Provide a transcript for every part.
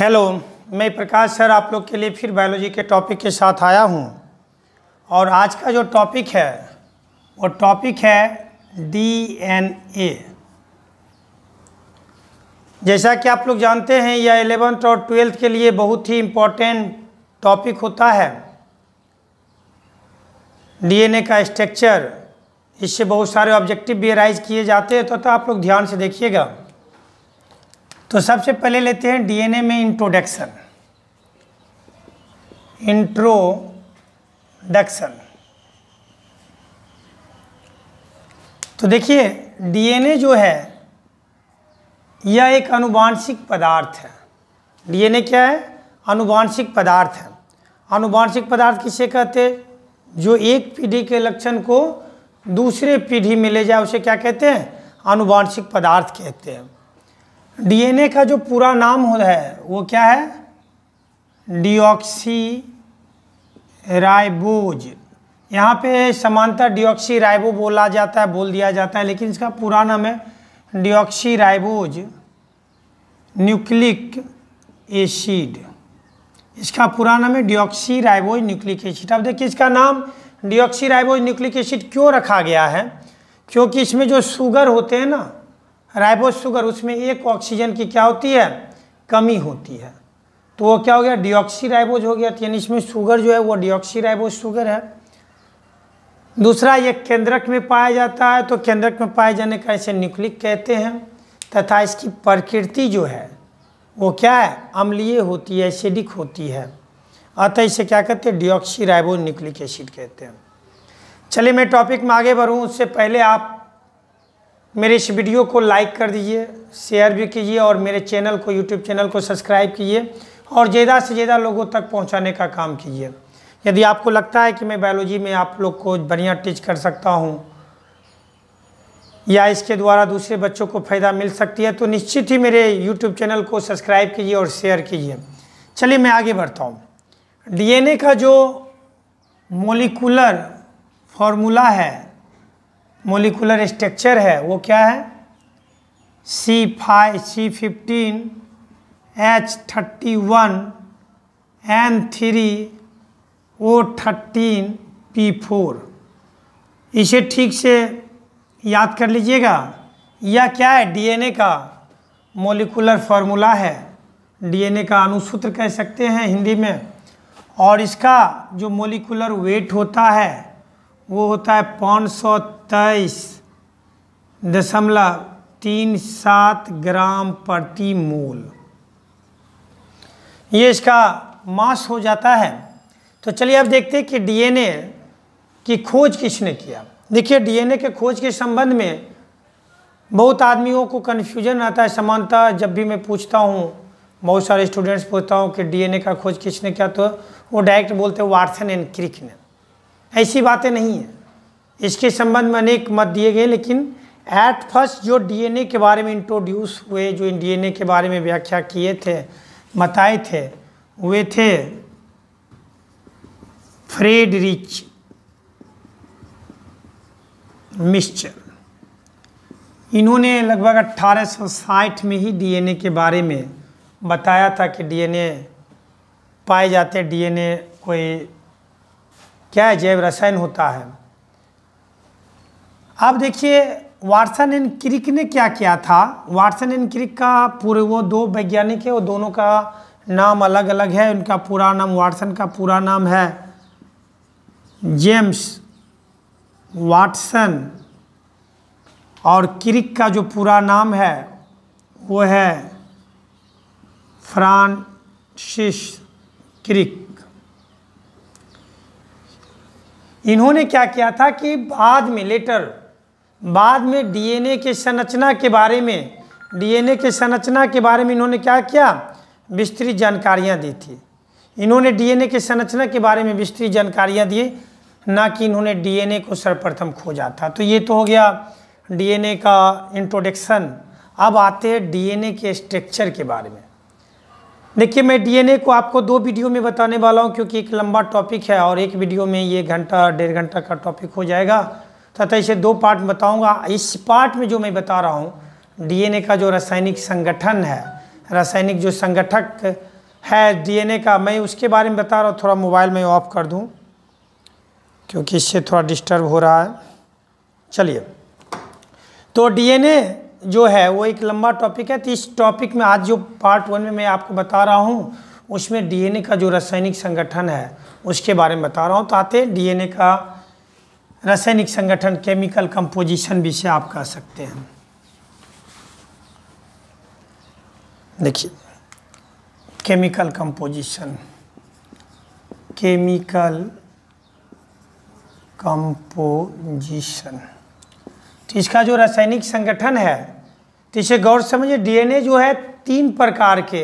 hello मैं प्रकाश sir आप लोग के लिए फिर बायोलॉजी के टॉपिक के साथ आया हूँ और आज का जो टॉपिक है वो टॉपिक है डीएनए जैसा कि आप लोग जानते हैं यह एलेवेंथ और ट्वेल्थ के लिए बहुत ही इम्पोर्टेंट टॉपिक होता है डीएनए का स्ट्रक्चर इससे बहुत सारे ऑब्जेक्टिव भी अराइज किए जाते हैं तो, तो आप लोग ध्यान से देखिएगा तो सबसे पहले लेते हैं डीएनए में इंट्रोडक्शन इंट्रोडक्शन तो देखिए डीएनए जो है यह एक अनुवांशिक पदार्थ है डीएनए क्या है अनुवांशिक पदार्थ है अनुवांशिक पदार्थ किसे कहते हैं जो एक पीढ़ी के लक्षण को दूसरे पीढ़ी में ले जाए उसे क्या कहते हैं अनुवांशिक पदार्थ कहते हैं डीएनए का जो पूरा नाम होता है वो क्या है डिऑक्सी राइबोज यहाँ पे समानता डिऑक्सी राइबो बोला जाता है बोल दिया जाता है लेकिन इसका पूरा नाम है डिऑक्सी राइबोज न्यूक्लिक एसिड इसका पूरा नाम है डिऑक्सी राइबोज न्यूक्लिक एसिड अब देखिए इसका नाम डिऑक्सी राइबोज न्यूक्लिक एसिड क्यों रखा गया है क्योंकि इसमें जो शुगर होते हैं ना राइबोस शुगर उसमें एक ऑक्सीजन की क्या होती है कमी होती है तो वो क्या हो गया डिऑक्सी राइबोज हो गया तो यानी इसमें शुगर जो है वो डिऑक्सी राइबोज शुगर है दूसरा ये केंद्रक में पाया जाता है तो केंद्रक में पाए जाने का इसे न्यूक्लिक कहते हैं तथा इसकी प्रकृति जो है वो क्या है अम्लीय होती है एसिडिक होती है अतः इसे क्या कहते हैं डिऑक्सी राइबो न्यूक्लिक एसिड कहते हैं चलिए मैं टॉपिक में आगे बढ़ूँ उससे पहले आप मेरे इस वीडियो को लाइक कर दीजिए शेयर भी कीजिए और मेरे चैनल को यूट्यूब चैनल को सब्सक्राइब कीजिए और ज़्यादा से ज़्यादा लोगों तक पहुंचाने का काम कीजिए यदि आपको लगता है कि मैं बायोलॉजी में आप लोग को बढ़िया टीच कर सकता हूँ या इसके द्वारा दूसरे बच्चों को फ़ायदा मिल सकती है तो निश्चित ही मेरे यूट्यूब चैनल को सब्सक्राइब कीजिए और शेयर कीजिए चलिए मैं आगे बढ़ता हूँ डी का जो मोलिकुलर फॉर्मूला है मोलिकुलर स्ट्रक्चर है वो क्या है C five C fifteen H thirty one N three O thirteen P four इसे ठीक से याद कर लीजिएगा यह क्या है डीएनए का मोलिकुलर फार्मूला है डीएनए का अनुसूत्र कह सकते हैं हिंदी में और इसका जो मोलिकुलर वेट होता है वो होता है पाँच सौ तेईस दशमलव तीन सात ग्राम प्रति मोल ये इसका मास हो जाता है तो चलिए अब देखते हैं कि डीएनए की खोज किसने किया देखिए डीएनए के खोज के संबंध में बहुत आदमियों को कन्फ्यूजन आता है समानता जब भी मैं पूछता हूँ बहुत सारे स्टूडेंट्स पूछता हूँ कि डीएनए का खोज किसने किया तो वो डायरेक्ट बोलते हैं वार्थन एंड क्रिक ने ऐसी बातें नहीं है इसके संबंध में अनेक मत दिए गए लेकिन एट फर्स्ट जो डीएनए के बारे में इंट्रोड्यूस हुए जो डीएनए के बारे में व्याख्या किए थे बताए थे वे थे फ्रेड रिच मिस्चर इन्होंने लगभग 1860 में ही डीएनए के बारे में बताया था कि डीएनए पाए जाते डीएनए कोई क्या है जैव रसायन होता है आप देखिए वाटसन एंड क्रिक ने क्या किया था वाटसन एंड क्रिक का पूरे वो दो वैज्ञानिक है वो दोनों का नाम अलग अलग है उनका पूरा नाम वाटसन का पूरा नाम है जेम्स वाटसन और क्रिक का जो पूरा नाम है वो है फ्रांसिस क्रिक इन्होंने क्या किया था कि बाद में लेटर बाद में डीएनए के संरचना के बारे में डीएनए के संरचना के बारे में इन्होंने क्या किया विस्तृत जानकारियाँ दी थी इन्होंने डीएनए के संरचना के बारे में विस्तृत जानकारियाँ दिए ना कि इन्होंने डीएनए को सर्वप्रथम खोजा था तो ये तो हो गया डीएनए का इंट्रोडक्शन अब आते हैं डीएनए के स्ट्रक्चर के बारे में देखिए मैं डीएनए को आपको दो वीडियो में बताने वाला हूँ क्योंकि एक लंबा टॉपिक है और एक वीडियो में ये घंटा डेढ़ घंटा का टॉपिक हो जाएगा तथा इसे दो पार्ट बताऊंगा इस पार्ट में जो मैं बता रहा हूँ डीएनए का जो रासायनिक संगठन है रासायनिक जो संगठक है डीएनए का मैं उसके बारे में बता रहा हूँ थोड़ा मोबाइल में ऑफ कर दूँ क्योंकि इससे थोड़ा डिस्टर्ब हो रहा है चलिए तो डीएनए जो है वो एक लंबा टॉपिक है तो इस टॉपिक में आज जो पार्ट वन में मैं आपको बता रहा हूँ उसमें डीएनए का जो रासायनिक संगठन है उसके बारे में बता रहा हूँ तो आते डीएनए का रासायनिक संगठन केमिकल कंपोजिशन भी से आप कह सकते हैं देखिए केमिकल कंपोजिशन केमिकल कंपोजिशन तो इसका जो रासायनिक संगठन है तो इसे गौर समझिए डीएनए जो है तीन प्रकार के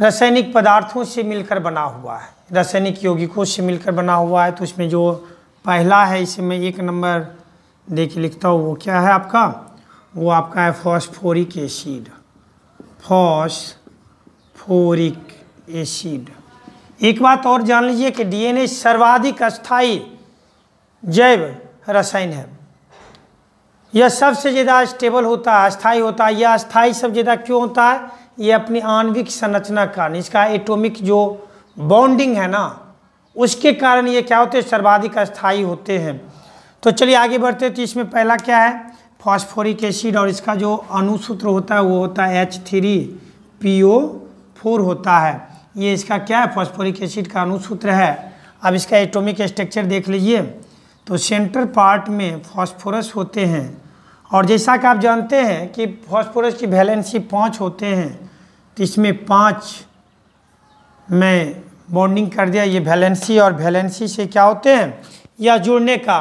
रासायनिक पदार्थों से मिलकर बना हुआ है रासायनिक यौगिकों से मिलकर बना हुआ है तो इसमें जो पहला है इसे मैं एक नंबर दे लिखता हूँ वो क्या है आपका वो आपका है फॉस्फोरिक एसिड फॉस्फोरिक एसिड एक बात और जान लीजिए कि डीएनए सर्वाधिक अस्थाई जैव रसायन है यह सबसे ज़्यादा स्टेबल होता है अस्थाई होता है यह अस्थाई सबसे ज़्यादा क्यों होता है ये अपनी आणविक संरचना कारण इसका एटॉमिक जो बॉन्डिंग है ना उसके कारण ये क्या होते हैं सर्वाधिक अस्थाई होते हैं तो चलिए आगे बढ़ते तो इसमें पहला क्या है फॉस्फोरिक एसिड और इसका जो अनुसूत्र होता है वो होता है H three P O four होता है ये इसका क्या है फॉस्फोरिक एसिड का अनुसूत्र है अब इसका एटोमिक स्ट्रक्चर देख लीजिए तो सेंटर पार्ट में फॉस्फोरस होते हैं और जैसा कि आप जानते हैं कि फॉस्फोरस की वैलेंसी पाँच होते हैं तो इसमें पाँच में बॉन्डिंग कर दिया ये वैलेंसी और वैलेंसी से क्या होते हैं या जुड़ने का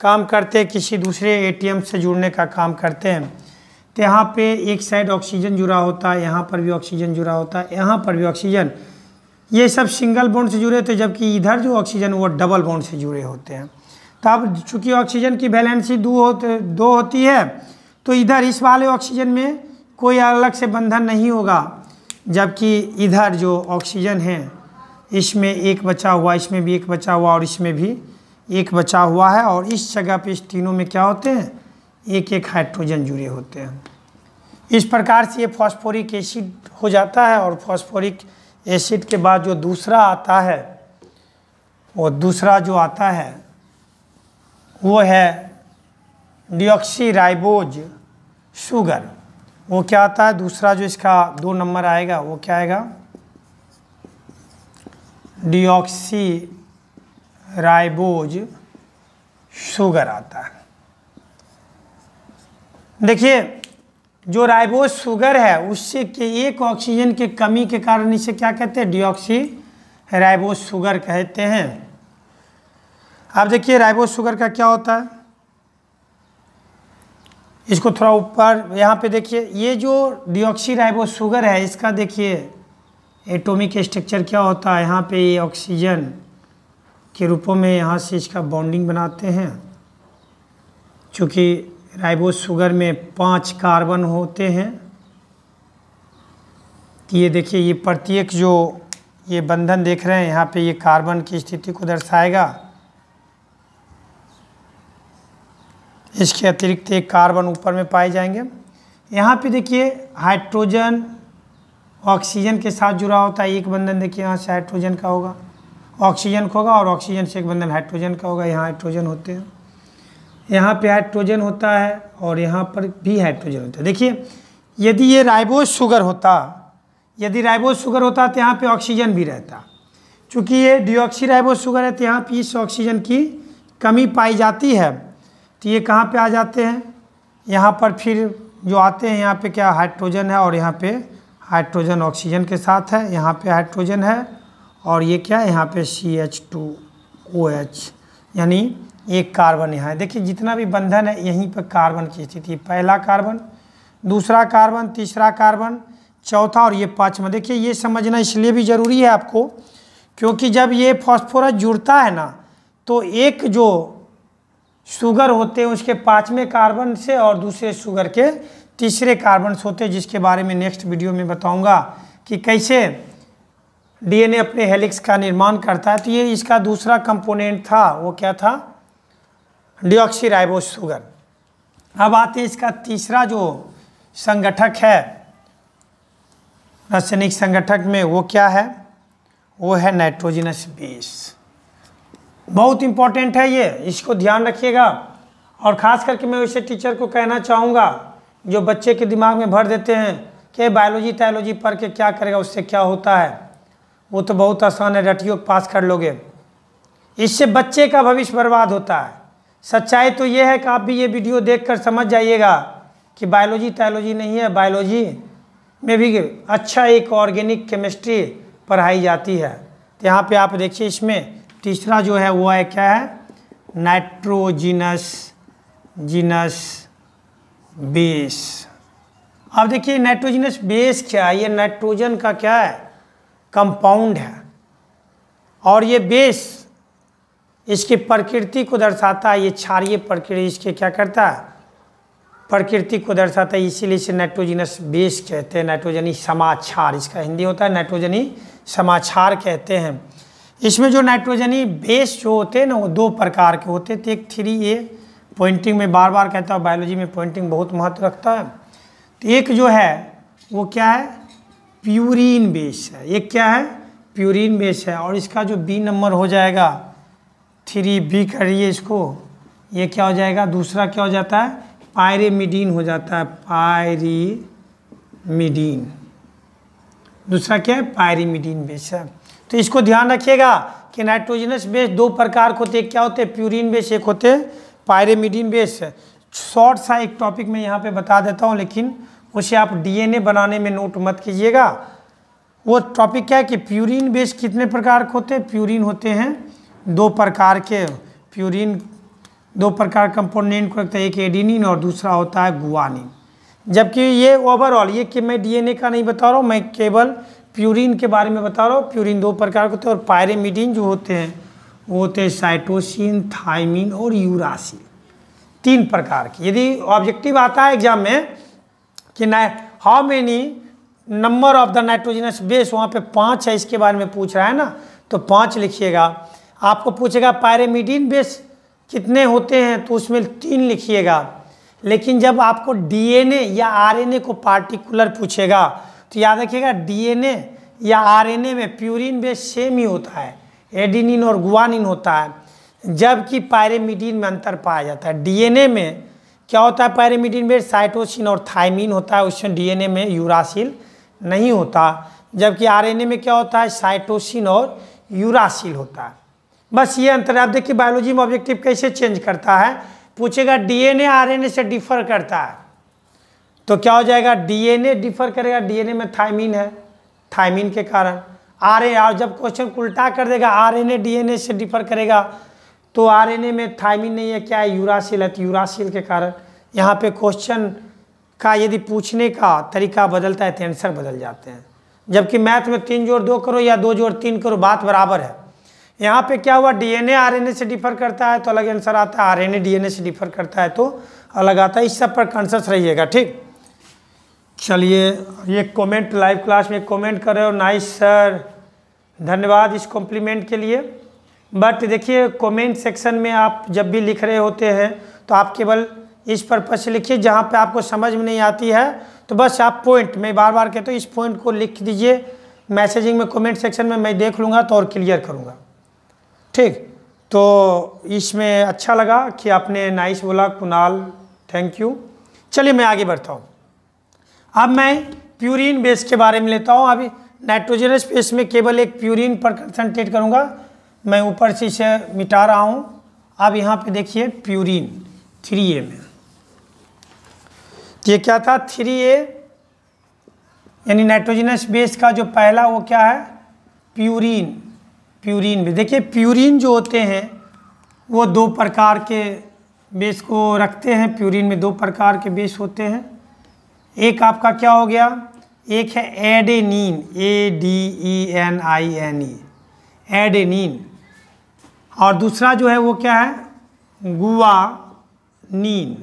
काम करते हैं किसी दूसरे एटीएम से जुड़ने का काम करते हैं तो यहाँ पे एक साइड ऑक्सीजन जुड़ा होता है यहाँ पर भी ऑक्सीजन जुड़ा होता है यहाँ पर भी ऑक्सीजन ये सब सिंगल बॉन्ड से जुड़े होते हैं जबकि इधर जो ऑक्सीजन वो डबल बॉन्ड से जुड़े होते हैं तब चूँकि ऑक्सीजन की वैलेंसी दो होते दो होती है तो इधर इस वाले ऑक्सीजन में कोई अलग से बंधन नहीं होगा जबकि इधर जो ऑक्सीजन है इसमें एक बचा हुआ इसमें भी एक बचा हुआ और इसमें भी एक बचा हुआ है और इस जगह पे इस तीनों में क्या होते हैं एक एक हाइड्रोजन जुड़े होते हैं इस प्रकार से ये फॉस्फोरिक एसिड हो जाता है और फॉस्फोरिक एसिड के बाद जो दूसरा आता है वो दूसरा जो आता है वो है डिऑक्सीराइबोज शुगर वो क्या आता है दूसरा जो इसका दो नंबर आएगा वो क्या आएगा डिऑक्सी राइबोज शुगर आता है देखिए जो राइबोज शुगर है उससे के एक ऑक्सीजन के कमी के कारण इसे क्या कहते हैं डिऑक्सी राइबोज शुगर कहते हैं आप देखिए राइबोस शुगर का क्या होता है इसको थोड़ा ऊपर यहाँ पे देखिए ये जो डिऑक्सी राइबोस शुगर है इसका देखिए एटॉमिक स्ट्रक्चर क्या होता है यहाँ पे ये ऑक्सीजन के रूपों में यहाँ से इसका बॉन्डिंग बनाते हैं चूँकि राइबोस शुगर में पांच कार्बन होते हैं तो ये देखिए ये प्रत्येक जो ये बंधन देख रहे हैं यहाँ पे ये कार्बन की स्थिति को दर्शाएगा इसके अतिरिक्त एक कार्बन ऊपर में पाए जाएंगे यहाँ पे देखिए हाइड्रोजन ऑक्सीजन के साथ जुड़ा होता है एक बंधन देखिए यहाँ से हाइड्रोजन का होगा ऑक्सीजन का होगा और ऑक्सीजन से एक बंधन हाइड्रोजन का होगा यहाँ हाइड्रोजन होते हैं यहाँ पे हाइड्रोजन होता है और यहाँ पर भी हाइड्रोजन होता है देखिए यदि ये राइबोज शुगर होता यदि राइबोज शुगर होता तो यहाँ पर ऑक्सीजन भी रहता चूँकि ये डिऑक्सी राइबोज शुगर है तो यहाँ पर इस ऑक्सीजन की कमी पाई जाती है तो ये कहाँ पे आ जाते हैं यहाँ पर फिर जो आते हैं यहाँ पे क्या हाइड्रोजन है और यहाँ पे हाइड्रोजन ऑक्सीजन के साथ है यहाँ पे हाइड्रोजन है और ये क्या है यहाँ पे C H two O H यानी एक कार्बन यहाँ है देखिए जितना भी बंधन है यहीं पर कार्बन की स्थिति पहला कार्बन दूसरा कार्बन तीसरा कार्बन चौथा और ये पाँचवा देखिए ये समझना इसलिए भी ज़रूरी है आपको क्योंकि जब ये फॉस्फोरस जुड़ता है ना तो एक जो शुगर होते हैं उसके पाँचवें कार्बन से और दूसरे शुगर के तीसरे से होते हैं जिसके बारे में नेक्स्ट वीडियो में बताऊंगा कि कैसे डीएनए अपने हेलिक्स का निर्माण करता है तो ये इसका दूसरा कंपोनेंट था वो क्या था डिऑक्सीराइबोस शुगर अब आते इसका तीसरा जो संगठक है रासायनिक संगठक में वो क्या है वो है नाइट्रोजिनस बेस बहुत इम्पॉर्टेंट है ये इसको ध्यान रखिएगा और ख़ास करके मैं वैसे टीचर को कहना चाहूँगा जो बच्चे के दिमाग में भर देते हैं कि बायोलॉजी टायोलॉजी पढ़ के क्या करेगा उससे क्या होता है वो तो बहुत आसान है रटियो पास कर लोगे इससे बच्चे का भविष्य बर्बाद होता है सच्चाई तो ये है कि आप भी ये वीडियो देख समझ जाइएगा कि बायोलॉजी टायोलॉजी नहीं है बायोलॉजी में भी अच्छा एक ऑर्गेनिक केमिस्ट्री पढ़ाई जाती है तो यहाँ पे आप देखिए इसमें तीसरा जो है वो है क्या है नाइट्रोजिनस जिनस बेस अब देखिए नाइट्रोजिनस बेस क्या है ये नाइट्रोजन का क्या है कंपाउंड है और ये बेस इसकी प्रकृति को दर्शाता है ये क्षारीय प्रकृति इसके क्या करता है प्रकृति को दर्शाता है इसीलिए इसे नाइट्रोजिनस बेस कहते हैं नाइट्रोजनी समाचार इसका हिंदी होता है नाइट्रोजनी समाचार कहते हैं इसमें जो नाइट्रोजनी बेस जो होते हैं ना वो दो प्रकार के होते थे तो एक थ्री ए पॉइंटिंग में बार बार कहता हूँ बायोलॉजी में पॉइंटिंग बहुत महत्व रखता है तो एक जो है वो क्या है प्यूरिन बेस है एक क्या है प्यूरिन बेस है और इसका जो बी नंबर हो जाएगा थ्री बी करिए इसको ये क्या हो जाएगा दूसरा क्या हो जाता है पायरेमिडीन हो जाता है पायरीमिडीन दूसरा क्या है पायरीमिडीन बेस है तो इसको ध्यान रखिएगा कि नाइट्रोजनस बेस दो प्रकार के होते क्या होते प्यूरिन बेस एक होते पायरेमिडिन बेस शॉर्ट सा एक टॉपिक मैं यहाँ पे बता देता हूँ लेकिन उसे आप डीएनए बनाने में नोट मत कीजिएगा वो टॉपिक क्या है कि प्यूरिन बेस कितने प्रकार के होते हैं प्यूरिन होते हैं दो प्रकार के प्यूरिन दो प्रकार कंपोनेंट को रखता है एक एडिनिन और दूसरा होता है गुआनिन जबकि ये ओवरऑल ये कि मैं डीएनए का नहीं बता रहा हूँ मैं केवल प्यूरिन के बारे में बता रहा हूँ प्यूरिन दो प्रकार के होते हैं और पायरेमिडिन जो होते हैं वो होते हैं साइटोसिन थाइमिन और यूरासिन तीन प्रकार की यदि ऑब्जेक्टिव आता है एग्जाम में कि ना how many number of the nitrogenous base वहाँ पे पाँच है इसके बारे में पूछ रहा है ना तो पाँच लिखिएगा आपको पूछेगा पायरेमिडिन बेस कितने होते हैं तो उसमें तीन लिखिएगा लेकिन जब आपको डीएनए या आरएनए को पार्टिकुलर पूछेगा तो याद रखिएगा डीएनए या आरएनए में प्यूरिन बेस सेम ही होता है एडिनिन और गुआनिन होता है जबकि पायरेमिडिन में अंतर पाया जाता है डीएनए में क्या होता है पायरेमिडिन बेस साइटोसिन और थाइमिन होता है उसमें डीएनए में यूरासिल नहीं होता जबकि आरएनए में क्या होता है साइटोसिन और यूरासिल होता है बस ये अंतर आप देखिए बायोलॉजी में ऑब्जेक्टिव कैसे चेंज करता है पूछेगा डीएनए आरएनए से डिफर करता है तो क्या हो जाएगा डीएनए डिफर करेगा डीएनए में थायमीन है थाइमिन के कारण ए और जब क्वेश्चन उल्टा कर देगा आरएनए डीएनए से डिफर करेगा तो आरएनए में थायमीन नहीं है क्या है यूरासिल है तो यूरासिल के कारण यहाँ पे क्वेश्चन का यदि पूछने का तरीका बदलता है तो आंसर बदल जाते हैं जबकि मैथ में तीन जोड़ दो करो या दो जोड़ तीन करो बात बराबर है यहाँ पे क्या हुआ डीएनए आरएनए से डिफर करता है तो अलग आंसर आता है आरएनए डीएनए से डिफर करता है तो अलग आता है इस सब पर कॉन्सर्स रहिएगा ठीक चलिए ये कमेंट लाइव क्लास में कमेंट कर रहे हो नाइस सर धन्यवाद इस कॉम्प्लीमेंट के लिए बट देखिए कमेंट सेक्शन में आप जब भी लिख रहे होते हैं तो आप केवल इस पर्पज से लिखिए जहाँ पे आपको समझ में नहीं आती है तो बस आप पॉइंट मैं बार बार कहता हूँ इस पॉइंट को लिख दीजिए मैसेजिंग में कमेंट सेक्शन में मैं देख लूँगा तो और क्लियर करूँगा ठीक तो इसमें अच्छा लगा कि आपने नाइस बोला कुनाल थैंक यू चलिए मैं आगे बढ़ता हूँ अब मैं प्यूरिन बेस के बारे में लेता हूँ अभी नाइट्रोजन बेस में केवल एक प्यूरिन पर कंसनट्रेट करूँगा मैं ऊपर से इसे मिटा रहा हूँ अब यहाँ पे देखिए प्यूरिन थ्री ए में ये क्या था थ्री ए यानी नाइट्रोजनस बेस का जो पहला वो क्या है प्यूरिन प्यूरिन बेस देखिए प्यूरिन जो होते हैं वो दो प्रकार के बेस को रखते हैं प्यूरिन में दो प्रकार के बेस होते हैं एक आपका क्या हो गया एक है adenine A D E N I N E adenine और दूसरा जो है वो क्या है गुआ नीन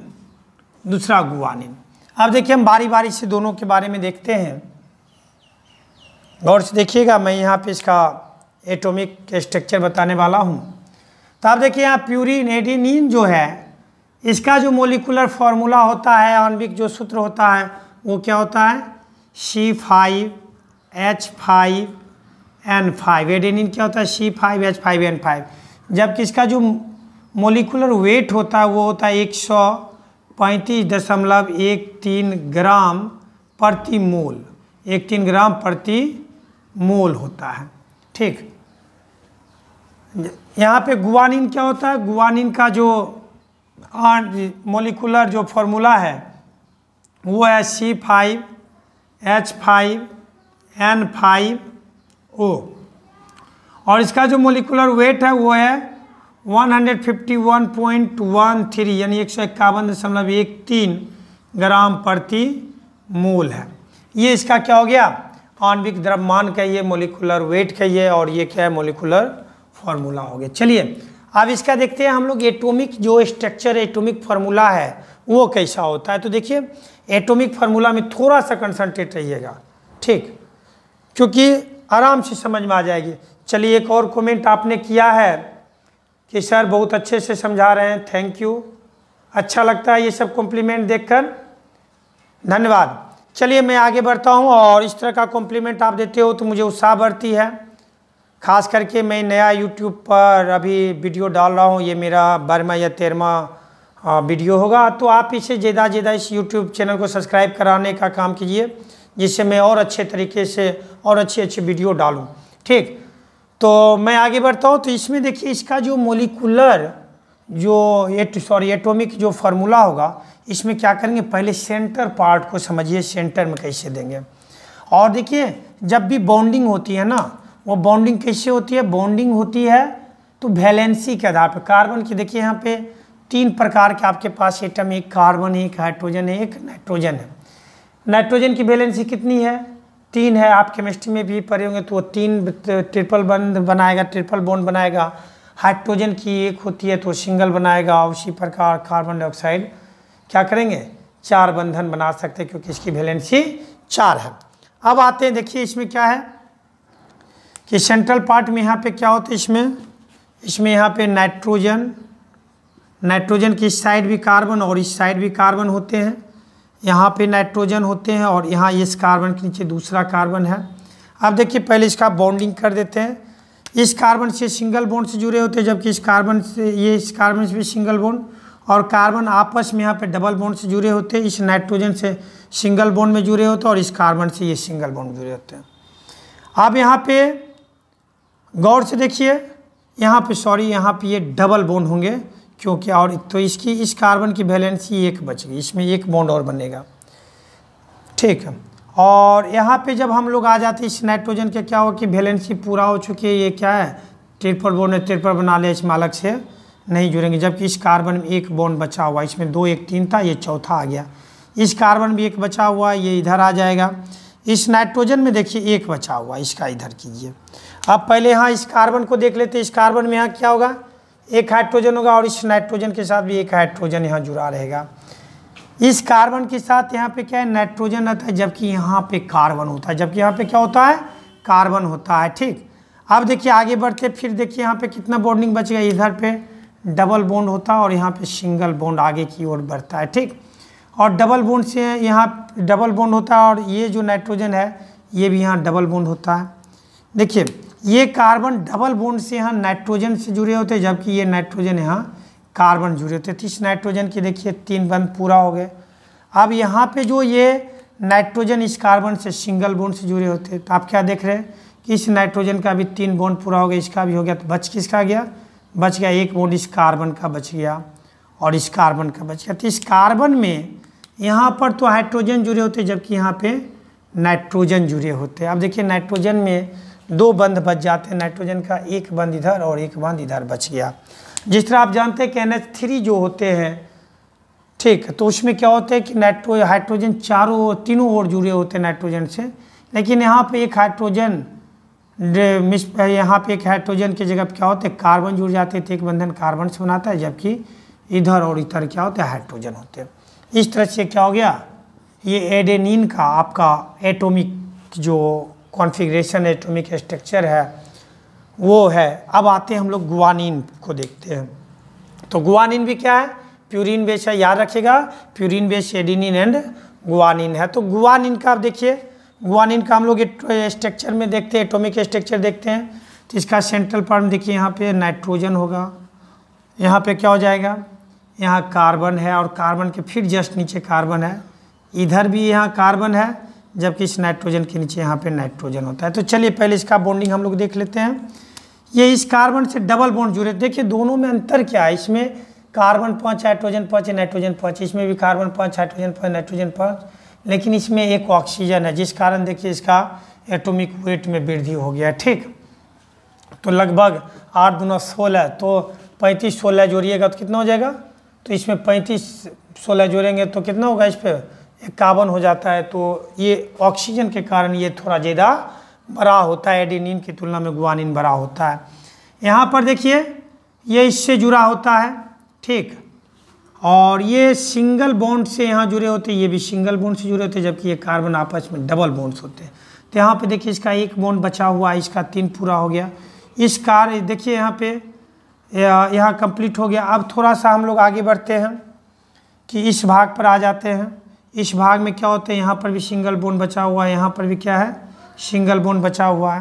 दूसरा गुआ नीन अब देखिए हम बारी बारी से दोनों के बारे में देखते हैं गौर से देखिएगा मैं यहाँ पे इसका एटॉमिक स्ट्रक्चर बताने वाला हूँ तो आप देखिए यहाँ प्यूरिन एडिनिन जो है इसका जो मोलिकुलर फॉर्मूला होता है आणविक जो सूत्र होता है वो क्या होता है C five H five N five adenine क्या होता है C five H five N five जबकि इसका जो मोलिकुलर वेट होता है वो होता है एक सौ पैंतीस दशमलव एक तीन ग्राम प्रति मोल एक तीन ग्राम प्रति मोल होता है ठीक यहाँ पे गुआनिन क्या होता है गुआनिन का जो मोलिकुलर जो फॉर्मूला है वो है C five H five N five O और इसका जो मोलिकुलर वेट है वो है 151.13 यानी एक सौ इक्यावन दशमलव एक तीन ग्राम प्रति मोल है ये इसका क्या हो गया आणविक द्रव्यमान कहिए मोलिकुलर वेट कहिए और ये क्या है मोलिकुलर फॉर्मूला हो गया चलिए अब इसका देखते हैं हम लोग एटॉमिक जो स्ट्रक्चर एटॉमिक फार्मूला है वो कैसा होता है तो देखिए एटॉमिक फार्मूला में थोड़ा सा कंसंट्रेट रहिएगा ठीक क्योंकि आराम से समझ में आ जाएगी चलिए एक और कमेंट आपने किया है कि सर बहुत अच्छे से समझा रहे हैं थैंक यू अच्छा लगता है ये सब कॉम्प्लीमेंट देखकर धन्यवाद चलिए मैं आगे बढ़ता हूँ और इस तरह का कॉम्प्लीमेंट आप देते हो तो मुझे उत्साह बढ़ती है खास करके मैं नया यूट्यूब पर अभी वीडियो डाल रहा हूँ ये मेरा बारहवा या तेरहवा वीडियो होगा तो आप इसे ज़्यादा ज़्यादा इस यूट्यूब चैनल को सब्सक्राइब कराने का काम कीजिए जिससे मैं और अच्छे तरीके से और अच्छी अच्छी वीडियो डालूँ ठीक तो मैं आगे बढ़ता हूँ तो इसमें देखिए इसका जो मोलिकुलर जो एट सॉरी एटोमिक जो फार्मूला होगा इसमें क्या करेंगे पहले सेंटर पार्ट को समझिए सेंटर में कैसे देंगे और देखिए जब भी बॉन्डिंग होती है ना वो बॉन्डिंग कैसे होती है बॉन्डिंग होती है तो वैलेंसी के आधार पर कार्बन की देखिए यहाँ पे तीन प्रकार के आपके पास एटम एक कार्बन एक हाइड्रोजन है एक नाइट्रोजन है नाइट्रोजन की वैलेंसी कितनी है तीन है आप केमिस्ट्री में भी पढ़े होंगे तो वो तीन ट्रिपल बंद बनाएगा ट्रिपल बॉन्ड बनाएगा हाइड्रोजन की एक होती है तो सिंगल बनाएगा उसी प्रकार कार्बन डाइऑक्साइड क्या करेंगे चार बंधन बना सकते हैं क्योंकि इसकी वैलेंसी चार है अब आते हैं देखिए इसमें क्या है कि सेंट्रल पार्ट में यहाँ पे क्या होता है इसमें इसमें यहाँ पे नाइट्रोजन नाइट्रोजन के इस साइड भी कार्बन और इस साइड भी कार्बन होते हैं यहाँ पे नाइट्रोजन होते हैं और यहाँ इस कार्बन के नीचे दूसरा कार्बन है अब देखिए पहले इसका बॉन्डिंग कर देते हैं इस कार्बन से सिंगल बोन्ड से जुड़े होते हैं जबकि इस कार्बन से ये इस कार्बन से भी सिंगल बोन्ड और कार्बन आपस में यहाँ पे डबल बॉन्ड से जुड़े होते हैं इस नाइट्रोजन से सिंगल बोन्ड में जुड़े होते हैं और इस कार्बन से ये सिंगल बॉन्ड जुड़े होते हैं अब यहाँ पे गौर से देखिए यहाँ पे सॉरी यहाँ पे ये डबल बोन्ड होंगे क्योंकि और तो इसकी इस कार्बन की वैलेंसी एक बच गई इसमें एक बॉन्ड और बनेगा ठीक है और यहाँ पे जब हम लोग आ जाते हैं इस नाइट्रोजन के क्या हो कि वैलेंसी पूरा हो चुकी है ये क्या है ट्रिपल बॉन्ड ट्रिपल बना लिया इसमें अलग से नहीं जुड़ेंगे जबकि इस कार्बन में एक बॉन्ड बचा हुआ इसमें दो एक तीन था ये चौथा आ गया इस कार्बन भी एक बचा हुआ ये इधर आ जाएगा इस नाइट्रोजन में देखिए एक बचा हुआ इसका इधर कीजिए अब पहले यहाँ इस कार्बन को देख लेते इस कार्बन में यहाँ क्या होगा एक हाइड्रोजन होगा और इस नाइट्रोजन के साथ भी एक हाइड्रोजन यहाँ जुड़ा रहेगा इस कार्बन के साथ यहाँ पे क्या है नाइट्रोजन रहता है जबकि यहाँ पे कार्बन होता है जबकि यहाँ पे क्या होता है कार्बन होता है ठीक अब देखिए आगे बढ़ते फिर देखिए यहाँ पे कितना बॉन्डिंग बचेगा इधर पे डबल बॉन्ड होता है और यहाँ पे सिंगल बॉन्ड आगे की ओर बढ़ता है ठीक और डबल बॉन्ड से यहाँ डबल बॉन्ड होता है और ये जो नाइट्रोजन है ये भी यहाँ डबल बॉन्ड होता है देखिए ये कार्बन डबल बोन्ड से यहाँ नाइट्रोजन से जुड़े होते हैं जबकि ये नाइट्रोजन यहाँ कार्बन जुड़े होते हैं तो इस नाइट्रोजन के देखिए तीन बंद पूरा हो गए अब यहाँ पे जो ये नाइट्रोजन इस कार्बन से सिंगल बोन्ड से जुड़े होते हैं तो आप क्या देख रहे हैं कि इस नाइट्रोजन का भी तीन बोन्ड पूरा हो गया इसका भी हो गया तो बच किसका गया बच गया एक बोन्ड इस कार्बन का बच गया और इस कार्बन का बच गया तो इस कार्बन में यहाँ पर तो हाइड्रोजन जुड़े होते जबकि यहाँ पर नाइट्रोजन जुड़े होते अब देखिए नाइट्रोजन में दो बंध बच जाते हैं नाइट्रोजन का एक बंध इधर और एक बंद इधर बच गया जिस तरह आप जानते हैं कि एन थ्री जो होते हैं ठीक तो उसमें क्या होता है कि नाइट्रो हाइड्रोजन चारों ओर तीनों ओर जुड़े होते हैं नाइट्रोजन से लेकिन यहाँ पे एक हाइड्रोजन मिस यहाँ पे एक हाइड्रोजन की जगह क्या होता है कार्बन जुड़ जाते थे एक बंधन कार्बन से बनाता है जबकि इधर और इधर क्या होता है हाइड्रोजन होते हैं इस तरह से क्या हो गया ये एडेनिन का आपका एटोमिक जो कॉन्फ़िगरेशन एटॉमिक स्ट्रक्चर है वो है अब आते हैं हम लोग गुआनिन को देखते हैं तो गुआनिन भी क्या है प्यूरिन बेस है याद रखिएगा purine base adenine and guanine है तो गुआनिन का आप देखिए गुआनिन का हम लोग स्ट्रक्चर में देखते हैं एटोमिक स्ट्रक्चर देखते हैं तो इसका सेंट्रल पार्ट देखिए यहाँ पे नाइट्रोजन होगा यहाँ पे क्या हो जाएगा यहाँ कार्बन है और कार्बन के फिर जस्ट नीचे कार्बन है इधर भी यहाँ कार्बन है जबकि इस नाइट्रोजन के नीचे यहाँ पे नाइट्रोजन होता है तो चलिए पहले इसका बॉन्डिंग हम लोग देख लेते हैं ये इस कार्बन से डबल बॉन्ड जुड़े देखिए दोनों में अंतर क्या है इसमें कार्बन पाँच हाइड्रोजन पाँच नाइट्रोजन पाँच इसमें भी कार्बन पाँच हाइड्रोजन पाँच नाइट्रोजन पाँच लेकिन इसमें एक ऑक्सीजन है जिस कारण देखिए इसका एटोमिक वेट में वृद्धि हो गया ठीक तो लगभग आठ दुना सोलह तो पैंतीस सोलह जोड़िएगा तो कितना हो जाएगा तो इसमें पैंतीस सोलह जोड़ेंगे तो कितना होगा इस पर इक्यावन हो जाता है तो ये ऑक्सीजन के कारण ये थोड़ा ज़्यादा बड़ा होता है एडिनिन की तुलना में गुआनिन बड़ा होता है यहाँ पर देखिए ये इससे जुड़ा होता है ठीक और ये सिंगल बॉन्ड से यहाँ जुड़े होते हैं ये भी सिंगल बॉन्ड से जुड़े होते हैं जबकि ये कार्बन आपस में डबल बॉन्ड्स होते हैं तो यहाँ पर देखिए इसका एक बॉन्ड बचा हुआ है इसका तीन पूरा हो गया इस कार देखिए यहाँ पे यहाँ कंप्लीट हो गया अब थोड़ा सा हम लोग आगे बढ़ते हैं कि इस भाग पर आ जाते हैं इस भाग में क्या होता है यहाँ पर भी सिंगल बोन बचा हुआ है यहाँ पर भी क्या है सिंगल बोन बचा हुआ है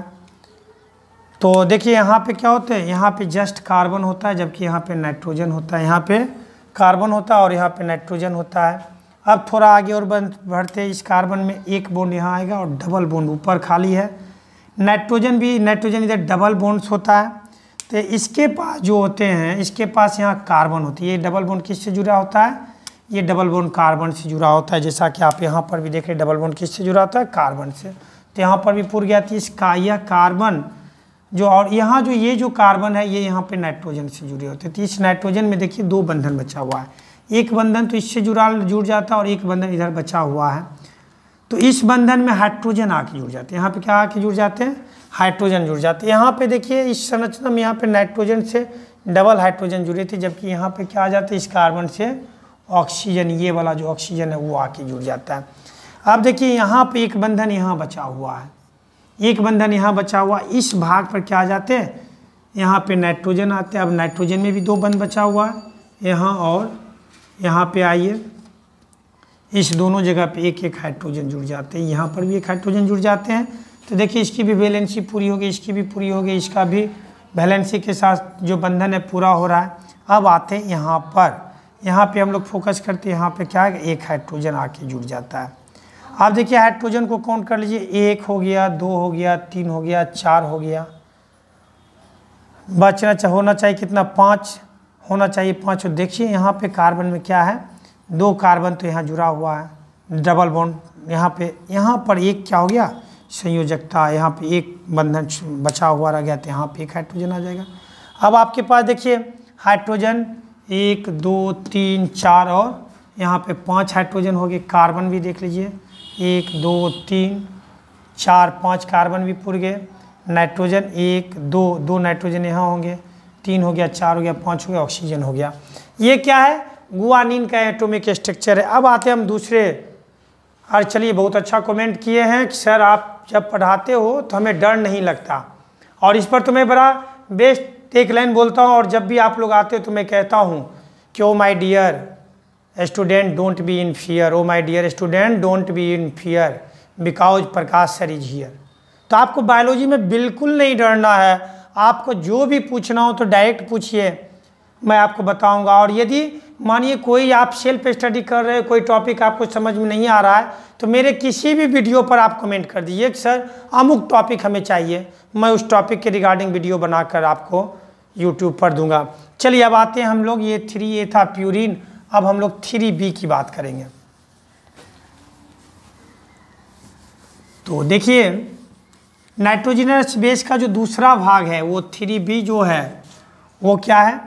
तो देखिए यहाँ पे क्या होता है यहाँ पे जस्ट कार्बन होता है जबकि यहाँ पे नाइट्रोजन होता है यहाँ पे कार्बन होता है और यहाँ पे नाइट्रोजन होता है अब थोड़ा आगे और बढ़ते इस कार्बन में एक बोन यहाँ आएगा और डबल बोन ऊपर खाली है नाइट्रोजन भी नाइट्रोजन इधर डबल बोन्स होता है तो इसके पास जो होते हैं इसके पास यहाँ कार्बन होती है ये डबल बोन किससे जुड़ा होता है ये डबल बोन कार्बन से जुड़ा होता है जैसा कि आप यहाँ पर भी देख रहे डबल बोन किससे जुड़ा होता है कार्बन से तो यहाँ पर भी पूर्व ज्ञात इसका यह कार्बन जो और यहाँ जो ये जो कार्बन है ये यहाँ पे नाइट्रोजन से जुड़े होते हैं तो इस नाइट्रोजन में देखिए दो बंधन बचा हुआ है एक बंधन तो इससे जुड़ा जुड़ जाता है और एक बंधन इधर बचा हुआ है तो इस बंधन में हाइड्रोजन आके जुड़ जाते हैं यहाँ पे क्या आके जुड़ जाते हैं हाइड्रोजन जुड़ जाते हैं यहाँ पे देखिए इस संरचना में यहाँ पे नाइट्रोजन से डबल हाइड्रोजन जुड़े थे जबकि यहाँ पे क्या आ जाते हैं इस कार्बन से ऑक्सीजन ये वाला जो ऑक्सीजन है वो आके जुड़ जाता है अब देखिए यहाँ पे एक बंधन यहाँ बचा हुआ है एक बंधन यहाँ बचा हुआ इस भाग पर क्या आ जाते हैं यहाँ पे नाइट्रोजन आते हैं अब नाइट्रोजन में भी दो बंध बचा हुआ है यहाँ और यहाँ पे आइए इस दोनों जगह पे एक एक हाइड्रोजन जुड़ जाते हैं यहाँ पर भी एक हाइड्रोजन जुड़ जाते हैं तो देखिए इसकी भी वैलेंसी पूरी होगी इसकी भी पूरी होगी इसका भी वैलेंसी के साथ जो बंधन है पूरा हो रहा है अब आते हैं यहाँ पर यहाँ पे हम लोग फोकस करते हैं यहाँ पे क्या है एक हाइड्रोजन आके जुड़ जाता है आप देखिए हाइड्रोजन को काउंट कर लीजिए एक हो गया दो हो गया तीन हो गया चार हो गया बचना चा, होना चाहिए कितना पाँच होना चाहिए पाँच तो देखिए यहाँ पे कार्बन में क्या है दो कार्बन तो यहाँ जुड़ा हुआ है डबल बॉन्ड यहाँ पे यहाँ पर एक क्या हो गया संयोजकता यहाँ पे एक बंधन बचा हुआ रह गया तो यहाँ पे एक हाइड्रोजन आ जाएगा अब आपके पास देखिए हाइड्रोजन एक दो तीन चार और यहाँ पे पांच हाइड्रोजन हो गए कार्बन भी देख लीजिए एक दो तीन चार पाँच कार्बन भी पुर गए नाइट्रोजन एक दो दो नाइट्रोजन यहाँ होंगे तीन हो गया चार हो गया पाँच हो गया ऑक्सीजन हो गया ये क्या है गुआनिन का एटोमिक स्ट्रक्चर है अब आते हैं हम दूसरे और चलिए बहुत अच्छा कमेंट किए हैं कि सर आप जब पढ़ाते हो तो हमें डर नहीं लगता और इस पर तुम्हें तो बड़ा बेस्ट एक लाइन बोलता हूँ और जब भी आप लोग आते हो तो मैं कहता हूँ कि O my dear student don't be in fear O my dear student don't be in fear because Prakash sir is here तो आपको बायोलॉजी में बिल्कुल नहीं डरना है आपको जो भी पूछना हो तो डायरेक्ट पूछिए मैं आपको बताऊंगा और यदि मानिए कोई आप सेल्फ स्टडी कर रहे हो कोई टॉपिक आपको समझ में नहीं आ रहा है तो मेरे किसी भी वीडियो पर आप कमेंट कर दीजिए सर अमुक टॉपिक हमें चाहिए मैं उस टॉपिक के रिगार्डिंग वीडियो बनाकर आपको यूट्यूब पर दूंगा चलिए अब आते हैं हम लोग ये थ्री ए था प्यूरिन अब हम लोग थ्री बी की बात करेंगे तो देखिए नाइट्रोजनस बेस का जो दूसरा भाग है वो थ्री बी जो है वो क्या है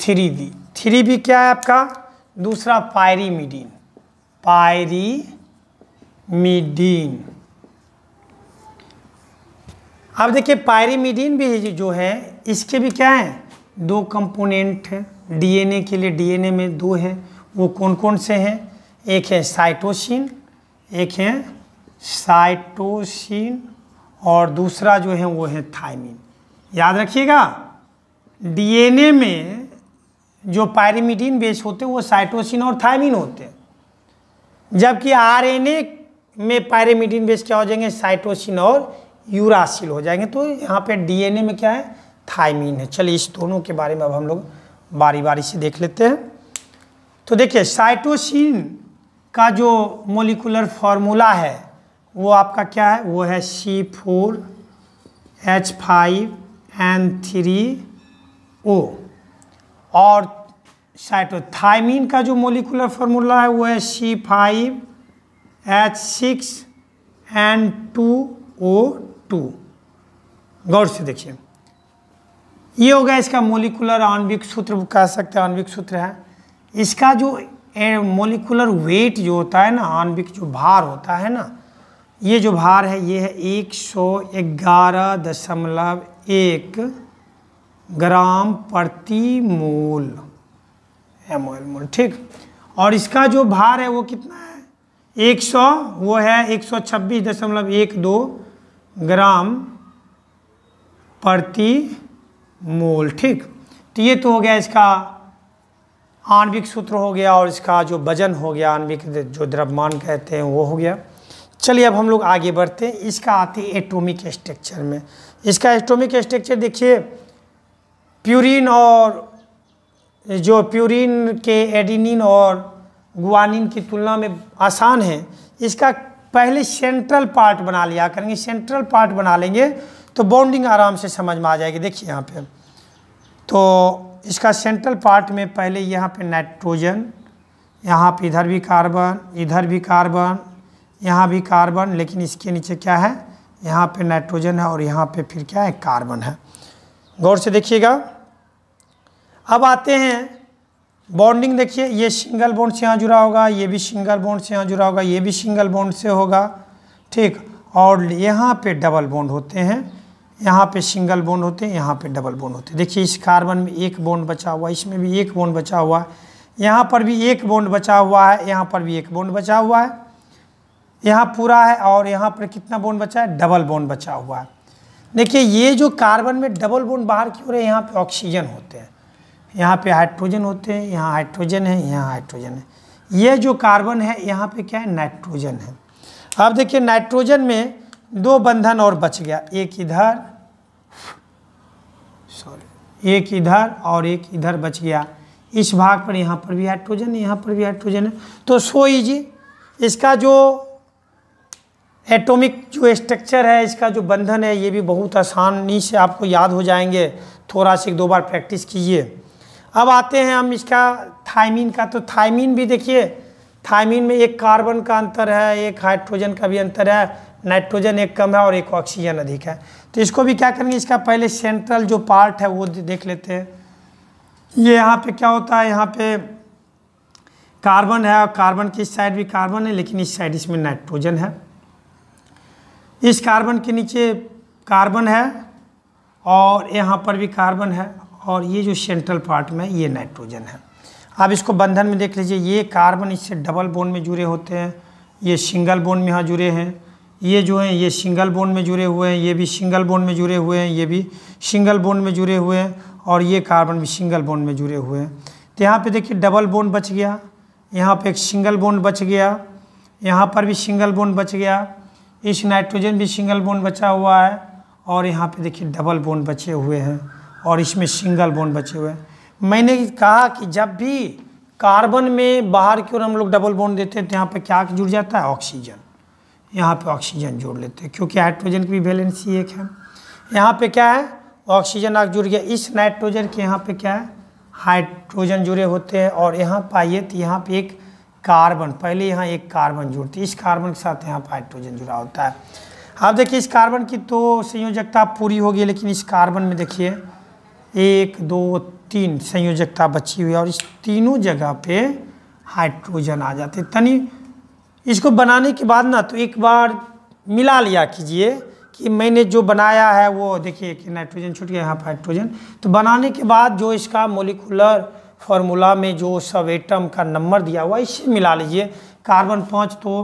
थ्री डी थ्री बी क्या है आपका दूसरा पायरी मिडीन अब देखिए पायरीमिडीन भी जो है इसके भी क्या है दो कंपोनेंट हैं डीएनए के लिए डीएनए में दो है वो कौन कौन से हैं एक है साइटोसिन एक है साइटोसिन और दूसरा जो है वो है थायमिन याद रखिएगा डीएनए में जो पायरीमिडीन बेस होते हैं वो साइटोसिन और थायमिन होते हैं जबकि आरएनए में पायरीमिडीन बेस क्या हो जाएंगे साइटोसिन और यूरासिल हो जाएंगे तो यहाँ पे डीएनए में क्या है थायमीन है चलिए इस दोनों के बारे में अब हम लोग बारी बारी से देख लेते हैं तो देखिए साइटोसिन का जो मोलिकुलर फार्मूला है वो आपका क्या है वो है C four H five N three O और साइटोथाइमिन का जो मोलिकुलर फार्मूला है वो है C five H six N two O two गौर से देखिए ये हो गया इसका मोलिकुलर आणविक सूत्र कह सकते हैं आणविक सूत्र है इसका जो मोलिकुलर वेट जो होता है ना आणविक जो भार होता है ना ये जो भार है ये है एक सौ ग्यारह दशमलव एक ग्राम प्रति मोल एम एल मोल ठीक और इसका जो भार है वो कितना है एक सौ वो है एक सौ छब्बीस दशमलव एक दो ग्राम प्रति मोल ठीक तो ये तो हो गया इसका आणविक सूत्र हो गया और इसका जो वजन हो गया आणविक जो द्रव्यमान कहते हैं वो हो गया चलिए अब हम लोग आगे बढ़ते हैं इसका आते हैं एटोमिक स्ट्रक्चर में इसका एटोमिक स्ट्रक्चर देखिए प्यूरिन और जो प्यूरिन के एडिनिन और गुआनिन की तुलना में आसान है इसका पहले सेंट्रल पार्ट बना लिया करेंगे सेंट्रल पार्ट बना लेंगे तो बॉन्डिंग आराम से समझ में आ जाएगी देखिए यहाँ पे तो इसका सेंट्रल पार्ट में पहले यहाँ पे नाइट्रोजन यहाँ पे इधर भी कार्बन इधर भी कार्बन यहाँ भी कार्बन लेकिन इसके नीचे क्या है यहाँ पे नाइट्रोजन है और यहाँ पे फिर क्या है कार्बन है गौर से देखिएगा अब आते हैं बॉन्डिंग देखिए ये सिंगल बॉन्ड से यहाँ जुड़ा होगा ये भी सिंगल बॉन्ड से यहाँ जुड़ा होगा ये भी सिंगल बॉन्ड से होगा ठीक और यहाँ पे डबल बॉन्ड होते हैं यहाँ पे सिंगल बॉन्ड होते हैं यहाँ पे डबल बॉन्ड होते हैं देखिए इस कार्बन में एक बॉन्ड बचा हुआ है इसमें भी एक बॉन्ड बचा हुआ है यहाँ पर भी एक बॉन्ड बचा हुआ है यहाँ पर भी एक बॉन्ड बचा हुआ है यहाँ पूरा है और यहाँ पर कितना बॉन्ड बचा है डबल बॉन्ड बचा हुआ है देखिए ये जो कार्बन में डबल बॉन्ड बाहर की हो रहे यहाँ पर ऑक्सीजन होते हैं यहाँ पे हाइड्रोजन होते हैं यहाँ हाइड्रोजन है यहाँ हाइड्रोजन है ये जो कार्बन है यहाँ पे क्या है नाइट्रोजन है अब देखिए नाइट्रोजन में दो बंधन और बच गया एक इधर सॉरी एक इधर और एक इधर बच गया इस भाग पर यहाँ पर भी हाइड्रोजन है यहाँ पर भी हाइड्रोजन है तो सो ईजी इसका जो एटॉमिक जो स्ट्रक्चर है इसका जो बंधन है ये भी बहुत आसानी से आपको याद हो जाएंगे थोड़ा सा एक दो बार प्रैक्टिस कीजिए अब आते हैं हम इसका थायमीन का तो थायमीन भी देखिए थायमीन में एक कार्बन का अंतर है एक हाइड्रोजन का भी अंतर है नाइट्रोजन एक कम है और एक ऑक्सीजन अधिक है तो इसको भी क्या करेंगे इसका पहले सेंट्रल जो पार्ट है वो देख लेते हैं ये यहाँ पे क्या होता है यहाँ पे कार्बन है और कार्बन की इस साइड भी कार्बन है लेकिन इस साइड इसमें नाइट्रोजन है इस कार्बन के नीचे कार्बन है और यहाँ पर भी कार्बन है और ये जो सेंट्रल पार्ट में ये नाइट्रोजन है आप इसको बंधन में देख लीजिए ये कार्बन इससे डबल बोन में जुड़े होते हैं ये सिंगल बोन में यहाँ जुड़े हैं ये जो हैं ये सिंगल बोन में जुड़े हुए हैं ये भी सिंगल बोन में जुड़े हुए हैं ये भी सिंगल बोन में जुड़े हुए हैं और ये कार्बन भी सिंगल बोन में जुड़े हुए हैं तो यहाँ पर देखिए डबल बोन बच गया यहाँ पर एक सिंगल बोन बच गया यहाँ पर भी सिंगल बोन बच गया इस नाइट्रोजन भी सिंगल बोन बचा हुआ है और यहाँ पे देखिए डबल बोन बचे हुए हैं और इसमें सिंगल बोन बचे हुए हैं मैंने कहा कि जब भी कार्बन में बाहर की ओर हम लोग डबल बोन देते हैं तो यहाँ पर क्या जुड़ जाता है ऑक्सीजन यहाँ पे ऑक्सीजन जोड़ लेते हैं क्योंकि हाइड्रोजन की भी वैलेंसी एक है यहाँ पे क्या है ऑक्सीजन आग जुड़ गया इस नाइट्रोजन के यहाँ पे क्या है हाइड्रोजन जुड़े होते हैं और यहाँ पाइए तो यहाँ पे एक कार्बन पहले यहाँ एक कार्बन जुड़ती है इस कार्बन के साथ यहाँ पर हाइड्रोजन जुड़ा होता है अब देखिए इस कार्बन की तो संयोजकता पूरी होगी लेकिन इस कार्बन में देखिए एक दो तीन संयोजकता बची हुई है और इस तीनों जगह पे हाइड्रोजन आ जाते तनी इसको बनाने के बाद ना तो एक बार मिला लिया कीजिए कि मैंने जो बनाया है वो देखिए कि नाइट्रोजन छूट गया यहाँ पर हाइड्रोजन तो बनाने के बाद जो इसका मोलिकुलर फॉर्मूला में जो सब एटम का नंबर दिया हुआ इससे मिला लीजिए कार्बन पाँच तो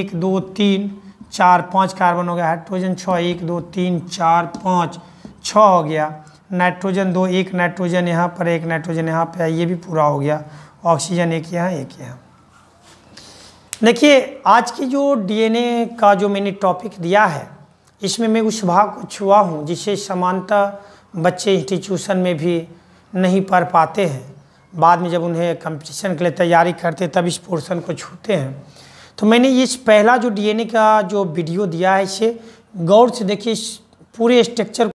एक दो तीन चार पाँच कार्बन हो गया हाइड्रोजन छः एक दो तीन चार पाँच छः हो गया नाइट्रोजन दो एक नाइट्रोजन यहाँ पर एक नाइट्रोजन यहाँ पर ये भी पूरा हो गया ऑक्सीजन एक यहाँ एक यहाँ देखिए आज की जो डीएनए का जो मैंने टॉपिक दिया है इसमें मैं उस भाग को छुआ हूँ जिसे समानता बच्चे इंस्टीट्यूशन में भी नहीं पढ़ पाते हैं बाद में जब उन्हें कंपटीशन के लिए तैयारी करते तब इस पोर्शन को छूते हैं तो मैंने इस पहला जो डीएनए का जो वीडियो दिया है इसे गौर से देखिए इस पूरे स्ट्रक्चर